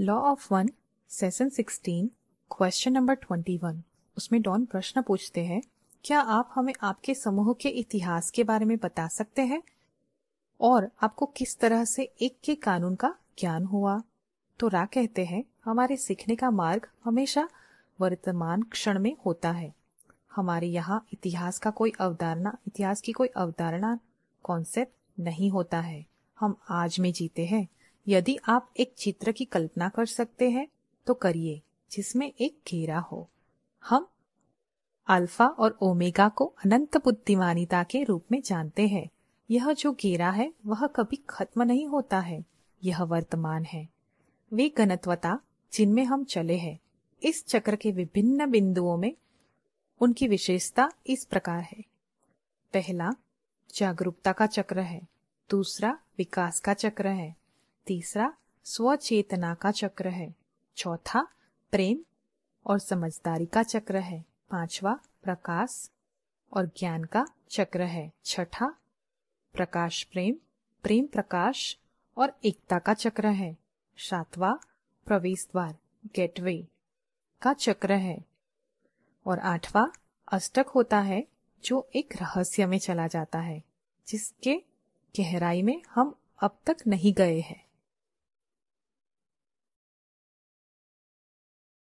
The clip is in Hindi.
law of one session sixteen question number twenty one उसमें डॉन प्रश्न पूछते हैं क्या आप हमें आपके समूह के इतिहास के बारे में बता सकते हैं और आपको किस तरह से एक के कानून का ज्ञान हुआ तो रा कहते हैं हमारे सीखने का मार्ग हमेशा वर्तमान क्षण में होता है हमारे यहाँ इतिहास का कोई अवधारणा इतिहास की कोई अवधारणा कॉन्सेप्ट नहीं होता है हम आज में जीते हैं यदि आप एक चित्र की कल्पना कर सकते हैं तो करिए जिसमें एक घेरा हो हम अल्फा और ओमेगा को अनंत बुद्धिमानिता के रूप में जानते हैं यह जो घेरा है वह कभी खत्म नहीं होता है यह वर्तमान है वे गणत्वता जिनमें हम चले हैं इस चक्र के विभिन्न बिंदुओं में उनकी विशेषता इस प्रकार है पहला जागरूकता का चक्र है दूसरा विकास का चक्र है तीसरा स्वचेतना का चक्र है चौथा प्रेम और समझदारी का चक्र है पांचवा प्रकाश और ज्ञान का चक्र है छठा प्रकाश प्रेम प्रेम प्रकाश और एकता का चक्र है सातवा प्रवेश द्वार गेटवे का चक्र है और आठवा अष्टक होता है जो एक रहस्य में चला जाता है जिसके गहराई में हम अब तक नहीं गए हैं